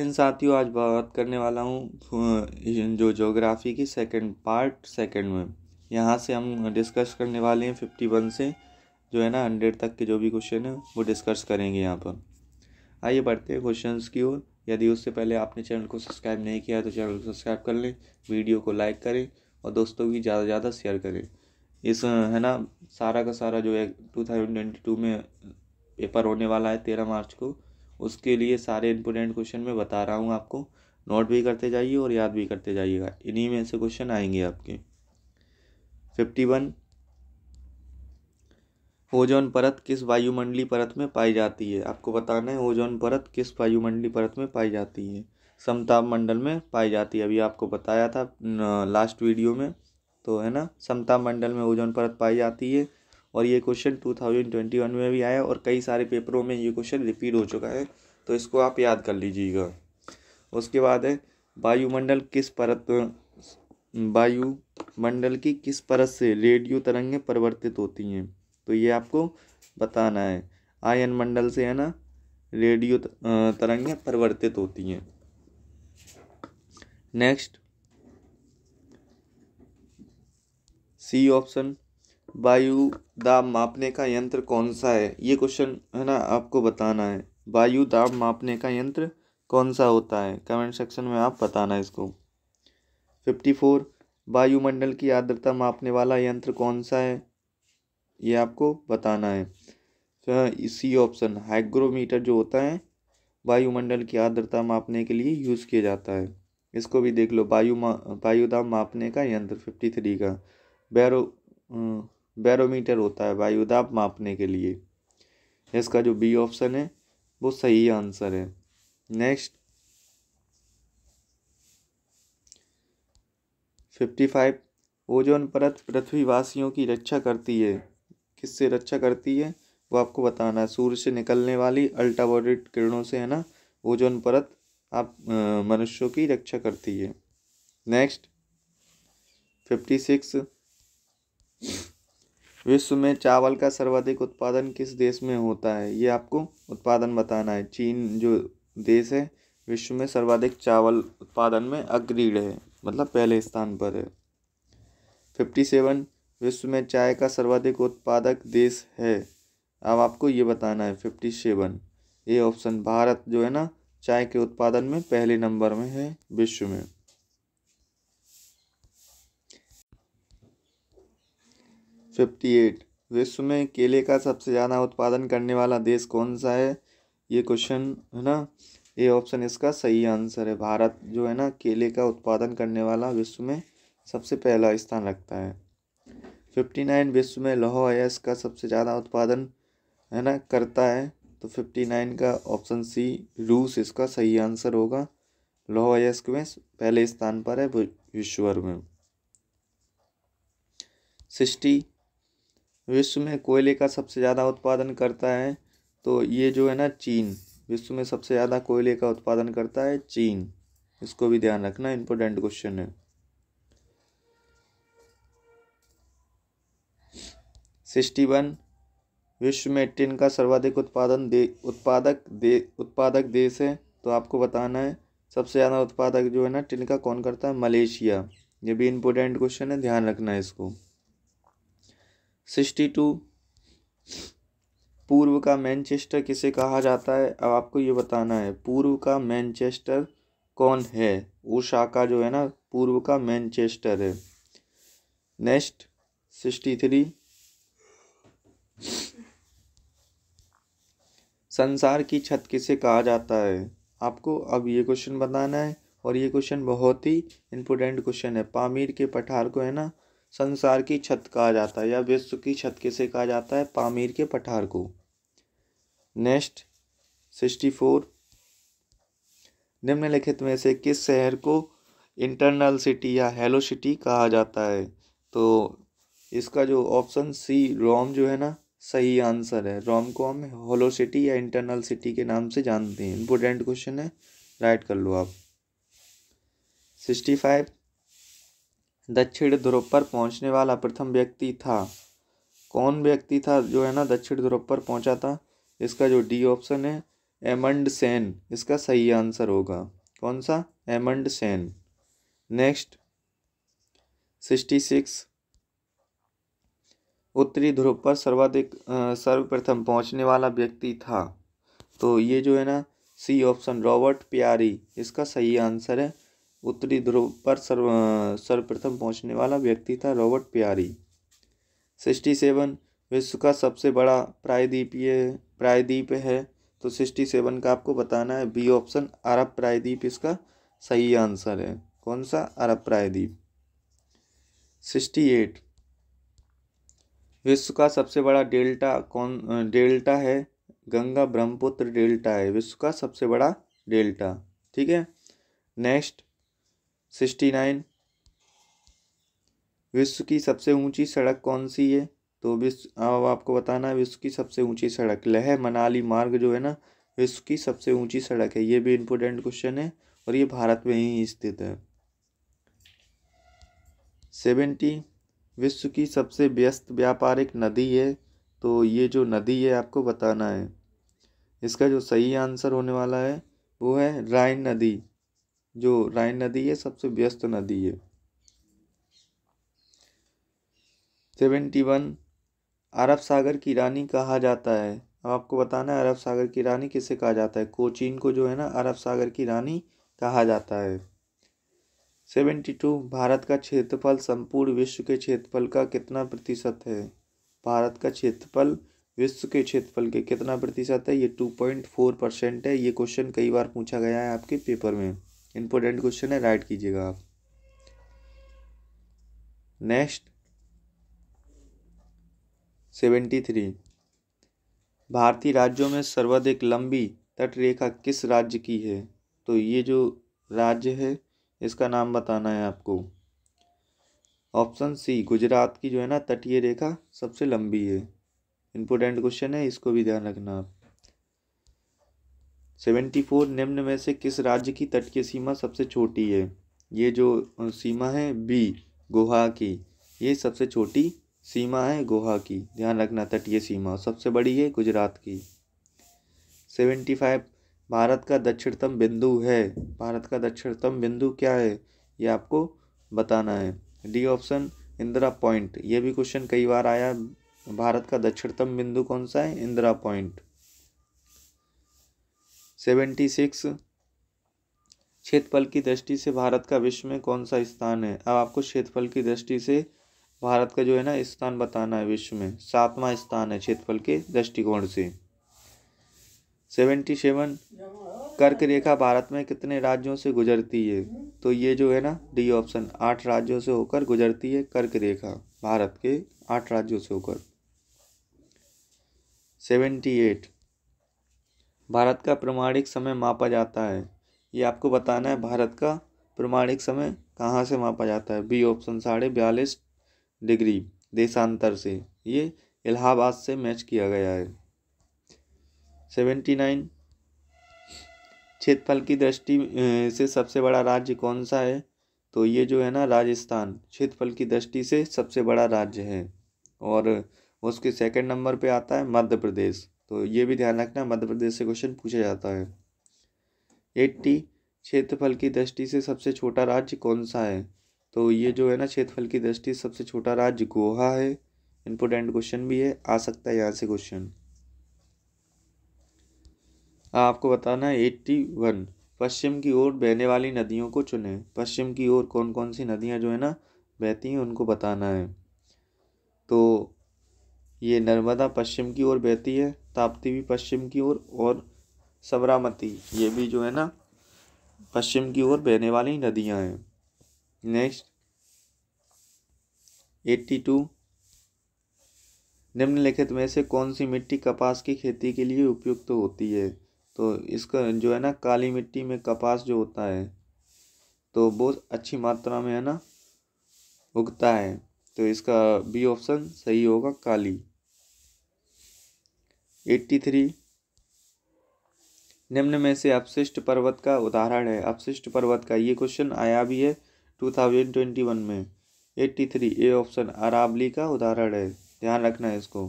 इन साथियों आज बात करने वाला हूँ जो जोग्राफ़ी की सेकंड पार्ट सेकंड में यहाँ से हम डिस्कस करने वाले हैं फिफ्टी वन से जो है ना हंड्रेड तक के जो भी क्वेश्चन है वो डिस्कस करेंगे यहाँ पर आइए बढ़ते हैं क्वेश्चन की ओर यदि उससे पहले आपने चैनल को सब्सक्राइब नहीं किया है तो चैनल को सब्सक्राइब कर लें वीडियो को लाइक करें और दोस्तों की ज़्यादा से ज़्यादा शेयर करें इस है ना सारा का सारा जो है टू थाउजेंड ट्वेंटी टू में पेपर होने वाला है तेरह मार्च को उसके लिए सारे इम्पोर्टेंट क्वेश्चन मैं बता रहा हूँ आपको नोट भी करते जाइए और याद भी करते जाइएगा इन्हीं में से क्वेश्चन आएंगे आपके फिफ्टी वन ओजोन परत किस वायुमंडली परत में पाई जाती है आपको बताना है ओजोन परत किस वायुमंडली परत में पाई जाती है समताप मंडल में पाई जाती है अभी आपको बताया था लास्ट वीडियो में तो है ना समताप मंडल में ओजोन परत पाई जाती है और ये क्वेश्चन 2021 में भी आया है और कई सारे पेपरों में ये क्वेश्चन रिपीट हो चुका है तो इसको आप याद कर लीजिएगा उसके बाद है वायुमंडल किस परत वायुमंडल की किस परत से रेडियो तरंगें परिवर्तित होती हैं तो ये आपको बताना है आयन मंडल से है ना रेडियो तरंगें परिवर्तित होती हैं नेक्स्ट सी ऑप्शन वायु दाब मापने का यंत्र कौन सा है ये क्वेश्चन है ना आपको बताना है वायु दाब मापने का यंत्र कौन सा होता है कमेंट सेक्शन में आप बताना इसको फिफ्टी फोर वायुमंडल की आर्द्रता मापने वाला यंत्र कौन सा है ये आपको बताना है तो ऑप्शन हाइग्रोमीटर जो होता है वायुमंडल की आर्द्रता मापने के लिए यूज़ किया जाता है इसको भी देख लो वायु मा वायुदाब मापने का यंत्र फिफ्टी थ्री का बैरो बैरोमीटर होता है वायुदाब मापने के लिए इसका जो बी ऑप्शन है वो सही आंसर है नेक्स्ट फिफ्टी फाइव ओजोन परत पृथ्वीवासियों की रक्षा करती है किससे रक्षा करती है वो आपको बताना है सूर्य से निकलने वाली अल्ट्रावायलेट किरणों से है ना ओजोन परत आप मनुष्यों की रक्षा करती है नेक्स्ट फिफ्टी सिक्स विश्व में चावल का सर्वाधिक उत्पादन किस देश में होता है ये आपको उत्पादन बताना है चीन जो देश है विश्व में सर्वाधिक चावल उत्पादन में अग्रीड है मतलब पहले स्थान पर है फिफ्टी सेवन विश्व में चाय का सर्वाधिक उत्पादक देश है अब आपको ये बताना है फिफ्टी सेवन ये ऑप्शन भारत जो है ना चाय के उत्पादन में पहले नंबर में है विश्व में फिफ्टी एट विश्व में केले का सबसे ज़्यादा उत्पादन करने वाला देश कौन सा है ये क्वेश्चन है ना ये ऑप्शन इसका सही आंसर है भारत जो है ना केले का उत्पादन करने वाला विश्व में सबसे पहला स्थान रखता है फिफ्टी नाइन विश्व में लौह अयस्क का सबसे ज़्यादा उत्पादन है ना करता है तो फिफ्टी नाइन का ऑप्शन सी रूस इसका सही आंसर होगा लौह अयस्क में पहले स्थान पर है विश्व में सिक्सटी विश्व में कोयले का सबसे ज़्यादा उत्पादन करता है तो ये जो है ना चीन विश्व में सबसे ज़्यादा कोयले का उत्पादन करता है चीन इसको भी ध्यान रखना इम्पोर्टेंट क्वेश्चन है सिक्सटी वन विश्व में टिन का सर्वाधिक उत्पादन दे उत्पादक दे उत्पादक देश है तो आपको बताना है सबसे ज़्यादा उत्पादक जो है ना टिन का कौन करता है मलेशिया ये भी इम्पोर्टेंट क्वेश्चन है ध्यान रखना है इसको सिक्सटी टू पूर्व का मैनचेस्टर किसे कहा जाता है अब आपको ये बताना है पूर्व का मैनचेस्टर कौन है उषा का जो है ना पूर्व का मैनचेस्टर है नेक्स्ट सिक्सटी थ्री संसार की छत किसे कहा जाता है आपको अब ये क्वेश्चन बताना है और ये क्वेश्चन बहुत ही इम्पोर्टेंट क्वेश्चन है पामीर के पठार को है ना संसार की छत कहा जाता है या विश्व की छत किसे कहा जाता है पामीर के पठार को नेक्स्ट सिक्सटी फोर निम्नलिखित में से किस शहर को इंटरनल सिटी या हेलो सिटी कहा जाता है तो इसका जो ऑप्शन सी रोम जो है ना सही आंसर है रोम को हम होलो सिटी या इंटरनल सिटी के नाम से जानते हैं इंपोर्टेंट क्वेश्चन है राइट कर लो आप सिक्सटी फाइव दक्षिण ध्रुव पर पहुंचने वाला प्रथम व्यक्ति था कौन व्यक्ति था जो है ना दक्षिण ध्रुव पर पहुंचा था इसका जो डी ऑप्शन है एमंड सेन इसका सही आंसर होगा कौन सा Amundsen next sixty six उत्तरी ध्रुव पर सर्वाधिक सर्वप्रथम पहुंचने वाला व्यक्ति था तो ये जो है ना सी ऑप्शन रॉबर्ट प्यारी इसका सही आंसर है उत्तरी ध्रुव पर सर्व सर्वप्रथम पहुंचने वाला व्यक्ति था रॉबर्ट प्यारी सिक्सटी सेवन विश्व का सबसे बड़ा प्रायद्वीपीय प्रायद्वीप है तो सिक्सटी सेवन का आपको बताना है बी ऑप्शन अरब प्रायद्वीप इसका सही आंसर है कौन सा अरब प्रायद्वीप सिक्सटी एट विश्व का सबसे बड़ा डेल्टा कौन डेल्टा है गंगा ब्रह्मपुत्र डेल्टा है विश्व का सबसे बड़ा डेल्टा ठीक है नेक्स्ट सिक्सटी नाइन विश्व की सबसे ऊंची सड़क कौन सी है तो विश्व अब आपको बताना है विश्व की सबसे ऊंची सड़क लह मनाली मार्ग जो है ना विश्व की सबसे ऊंची सड़क है ये भी इम्पोर्टेंट क्वेश्चन है और ये भारत में ही स्थित है सेवेंटी विश्व की सबसे व्यस्त व्यापारिक नदी है तो ये जो नदी है आपको बताना है इसका जो सही आंसर होने वाला है वो है राइन नदी जो राइन नदी है सबसे व्यस्त नदी है सेवेंटी वन अरब सागर की रानी कहा जाता है अब आपको बताना है अरब सागर की रानी किसे कहा जाता है कोचीन को जो है ना अरब सागर की रानी कहा जाता है सेवेंटी टू भारत का क्षेत्रफल संपूर्ण विश्व के क्षेत्रफल का कितना प्रतिशत है भारत का क्षेत्रफल विश्व के क्षेत्रफल के कितना प्रतिशत है ये टू पॉइंट फोर परसेंट है ये क्वेश्चन कई बार पूछा गया है आपके पेपर में इंपॉर्टेंट क्वेश्चन है राइट कीजिएगा आप नेक्स्ट सेवेंटी थ्री भारतीय राज्यों में सर्वाधिक लंबी तटरेखा किस राज्य की है तो ये जो राज्य है इसका नाम बताना है आपको ऑप्शन सी गुजरात की जो है ना तटीय रेखा सबसे लंबी है इंपोर्टेंट क्वेश्चन है इसको भी ध्यान रखना आप सेवेंटी फोर निम्न में से किस राज्य की तटीय सीमा सबसे छोटी है ये जो सीमा है बी गोवा की ये सबसे छोटी सीमा है गोवा की ध्यान रखना तटीय सीमा सबसे बड़ी है गुजरात की सेवेंटी फाइव भारत का दक्षिणतम बिंदु है भारत का दक्षिणतम बिंदु क्या है ये आपको बताना है डी ऑप्शन इंदिरा पॉइंट ये भी क्वेश्चन कई बार आया भारत का दक्षिणतम बिंदु कौन सा है इंदिरा पॉइंट सेवेंटी सिक्स क्षेत्रफल की दृष्टि से भारत का विश्व में कौन सा स्थान है अब आपको क्षेत्रफल की दृष्टि से भारत का जो है ना स्थान बताना है विश्व में सातवां स्थान है क्षेत्रफल के दृष्टिकोण से सेवेंटी सेवन कर्क रेखा भारत में कितने राज्यों से गुजरती है तो ये जो है ना डी ऑप्शन आठ राज्यों से होकर गुजरती है कर्क रेखा भारत के आठ राज्यों से होकर सेवेंटी एट भारत का प्रमाणिक समय मापा जाता है ये आपको बताना है भारत का प्रमाणिक समय कहाँ से मापा जाता है बी ऑप्शन साढ़े बयालीस डिग्री देशांतर से ये इलाहाबाद से मैच किया गया है सेवेंटी नाइन क्षेत्रफल की दृष्टि से सबसे बड़ा राज्य कौन सा है तो ये जो है ना राजस्थान क्षेत्रफल की दृष्टि से सबसे बड़ा राज्य है और उसके सेकंड नंबर पे आता है मध्य प्रदेश तो ये भी ध्यान रखना मध्य प्रदेश से क्वेश्चन पूछा जाता है एट्टी क्षेत्रफल की दृष्टि से सबसे छोटा राज्य कौन सा है तो ये जो है ना क्षेत्रफल की दृष्टि से सबसे छोटा राज्य गोवा है इम्पोर्टेंट क्वेश्चन भी है आ सकता है यहाँ से क्वेश्चन आपको बताना है एट्टी वन पश्चिम की ओर बहने वाली नदियों को चुने पश्चिम की ओर कौन कौन सी नदियाँ जो है ना बहती हैं उनको बताना है तो ये नर्मदा पश्चिम की ओर बहती है ताप्ती भी पश्चिम की ओर और, सबरामती ये भी जो है ना पश्चिम की ओर बहने वाली नदियां हैं नेक्स्ट एट्टी टू निम्नलिखित में से कौन सी मिट्टी कपास की खेती के लिए उपयुक्त तो होती है तो इसका जो है ना काली मिट्टी में कपास जो होता है तो बहुत अच्छी मात्रा में है ना उगता है तो इसका बी ऑप्शन सही होगा काली एट्टी थ्री निम्न में से अपशिष्ट पर्वत का उदाहरण है अपशिष्ट पर्वत का ये क्वेश्चन आया भी है टू थाउजेंड ट्वेंटी वन में eighty three A option Aravalli का उदाहरण है ध्यान रखना है इसको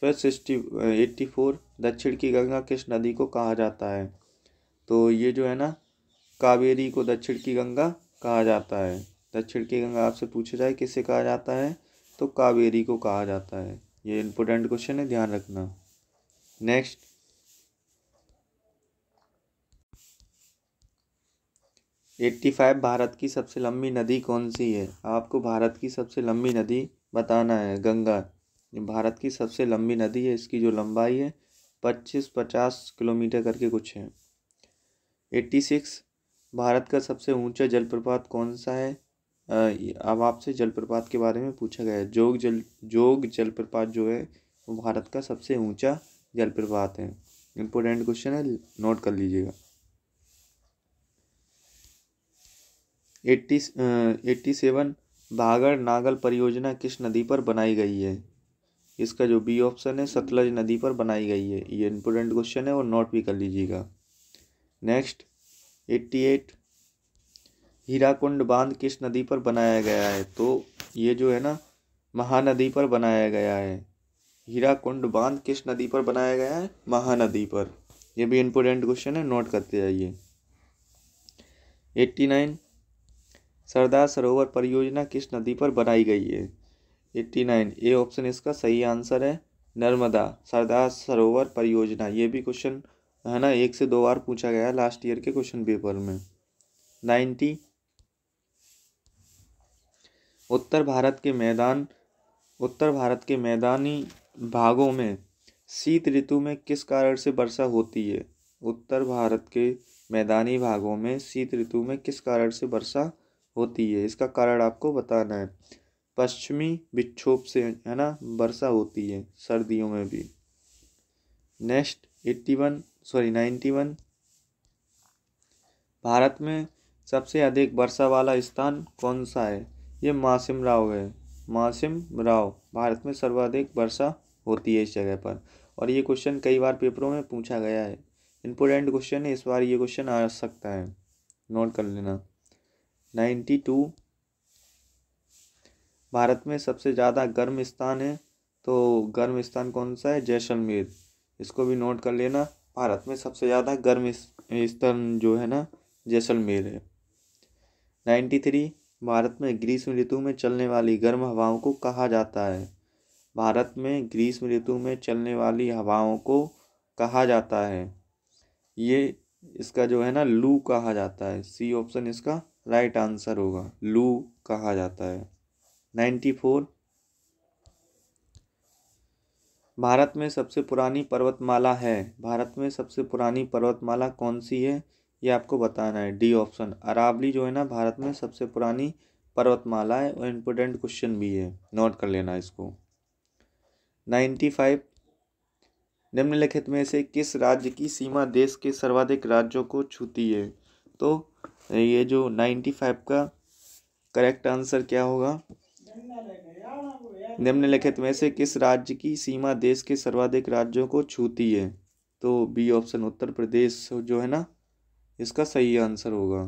फिर सिक्सटी एट्टी फोर दक्षिण की गंगा किस नदी को कहा जाता है तो ये जो है ना कावेरी को दक्षिण की गंगा कहा जाता है दक्षिण की गंगा आपसे पूछा जाए किसे कहा जाता है तो कावेरी को कहा जाता है ये इम्पोर्टेंट क्वेश्चन है ध्यान रखना नेक्स्ट एट्टी फाइव भारत की सबसे लंबी नदी कौन सी है आपको भारत की सबसे लंबी नदी बताना है गंगा भारत की सबसे लंबी नदी है इसकी जो लंबाई है पच्चीस पचास किलोमीटर करके कुछ है एट्टी सिक्स भारत का सबसे ऊंचा जलप्रपात कौन सा है अब आपसे जलप्रपात के बारे में पूछा गया है जोग जल जोग जलप्रपात जो है वो भारत का सबसे ऊंचा जलप्रपात हैं इंपॉर्टेंट क्वेश्चन है नोट कर लीजिएगा eighty eighty seven Bhakra Nangal परियोजना किस नदी पर बनाई गई है इसका जो बी ऑप्शन है सतलज नदी पर बनाई गई है ये इम्पोर्टेंट क्वेश्चन है और नोट भी कर लीजिएगा नेक्स्ट एट्टी एट हीराकुंड बांध किस नदी पर बनाया गया है तो ये जो है ना महानदी पर बनाया गया है हीरा कुंड बांध किस नदी पर बनाया गया है महानदी पर ये भी इम्पोर्टेंट क्वेश्चन है नोट करते जाइए एट्टी नाइन सरदार सरोवर परियोजना किस नदी पर बनाई गई है एट्टी नाइन ए ऑप्शन इसका सही आंसर है नर्मदा सरदार सरोवर परियोजना ये भी क्वेश्चन है ना एक से दो बार पूछा गया लास्ट ईयर के क्वेश्चन पेपर में नाइन्टी उत्तर भारत के मैदान उत्तर भारत के मैदानी भागों में शीत ऋतु में किस कारण से वर्षा होती है उत्तर भारत के मैदानी भागों में शीत ऋतु में किस कारण से वर्षा होती है इसका कारण आपको बताना है पश्चिमी विक्षोभ से है ना वर्षा होती है सर्दियों में भी next eighty one sorry ninety one Bharat में सबसे अधिक वर्षा वाला स्थान कौन सा है ये मासिम राव है मासिम राव भारत में सर्वाधिक वर्षा होती है इस जगह पर और ये क्वेश्चन कई बार पेपरों में पूछा गया है इम्पोर्टेंट क्वेश्चन है इस बार ये क्वेश्चन आ सकता है नोट कर लेना नाइन्टी टू भारत में सबसे ज़्यादा गर्म स्थान है तो गर्म स्थान कौन सा है जैसलमेर इसको भी नोट कर लेना भारत में सबसे ज़्यादा गर्म स्थान जो है ना जैसलमेर है नाइन्टी थ्री भारत में ग्रीष्म ऋतु में चलने वाली गर्म हवाओं को कहा जाता है भारत में ग्रीष्म ऋतु में चलने वाली हवाओं को कहा जाता है ये इसका जो है ना लू कहा जाता है सी ऑप्शन इसका राइट आंसर होगा लू कहा जाता है नाइन्टी फोर भारत में सबसे पुरानी पर्वतमाला है भारत में सबसे पुरानी पर्वतमाला कौन सी है ये आपको बताना है डी ऑप्शन अरावली जो है ना भारत में सबसे पुरानी पर्वतमाला है और इम्पोर्टेंट क्वेश्चन भी है नोट कर लेना इसको नाइन्टी फाइव निम्नलिखित में से किस राज्य की सीमा देश के सर्वाधिक राज्यों को छूती है तो ये जो नाइन्टी फाइव का करेक्ट आंसर क्या होगा निम्नलिखित में से किस राज्य की सीमा देश के सर्वाधिक राज्यों को छूती है तो बी ऑप्शन उत्तर प्रदेश जो है ना इसका सही आंसर होगा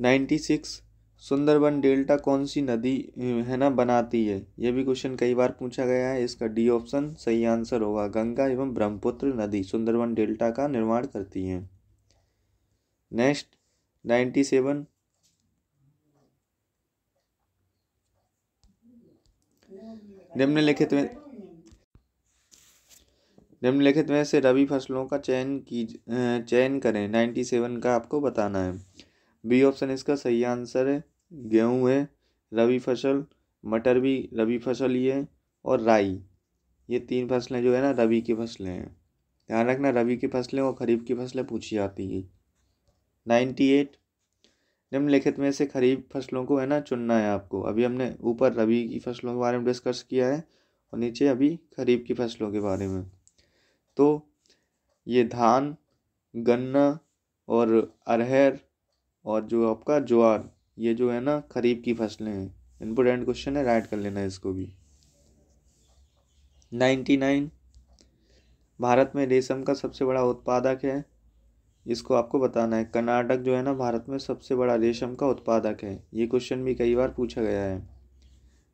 नाइन्टी सिक्स सुंदरबन डेल्टा कौन सी नदी है ना बनाती है ये भी क्वेश्चन कई बार पूछा गया है इसका डी ऑप्शन सही आंसर होगा गंगा एवं ब्रह्मपुत्र नदी सुंदरबन डेल्टा का निर्माण करती हैं नेक्स्ट नाइन्टी सेवन निम्नलिखित में निम्नलिखित में से रबी फसलों का चयन की चयन करें नाइन्टी सेवन का आपको बताना है बी ऑप्शन इसका सही आंसर है गेहूँ है रबी फसल मटर भी रबी फसल ही है और राई ये तीन फसलें जो है ना रबी की फसलें हैं ध्यान रखना रबी की फसलें और खरीफ की फसलें पूछी जाती है नाइन्टी एट निम्नलिखित में से खरीफ फसलों को है ना चुनना है आपको अभी हमने ऊपर रबी की फसलों के बारे में डिस्कस किया है और नीचे अभी खरीफ की फसलों के बारे में तो ये धान गन्ना और अरहर और जो आपका ज्वार ये जो है ना खरीफ की फसलें हैं इम्पोर्टेंट क्वेश्चन है राइट कर लेना इसको भी नाइन्टी नाइन भारत में रेशम का सबसे बड़ा उत्पादक है इसको आपको बताना है कर्नाटक जो है ना भारत में सबसे बड़ा रेशम का उत्पादक है ये क्वेश्चन भी कई बार पूछा गया है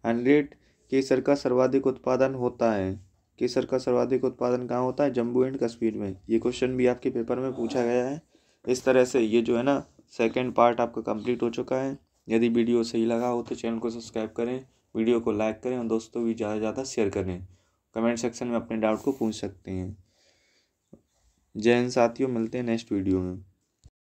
हंड्रेड केसर का सर्वाधिक उत्पादन होता है केसर का सर्वाधिक उत्पादन कहाँ होता है जम्मू एंड कश्मीर में ये क्वेश्चन भी आपके पेपर में पूछा गया है इस तरह से ये जो है ना सेकेंड पार्ट आपका कंप्लीट हो चुका है यदि वीडियो सही लगा हो तो चैनल को सब्सक्राइब करें वीडियो को लाइक करें और दोस्तों भी ज़्यादा से ज़्यादा शेयर करें कमेंट सेक्शन में अपने डाउट को पूछ सकते हैं जय हिंद साथियों मिलते हैं नेक्स्ट वीडियो में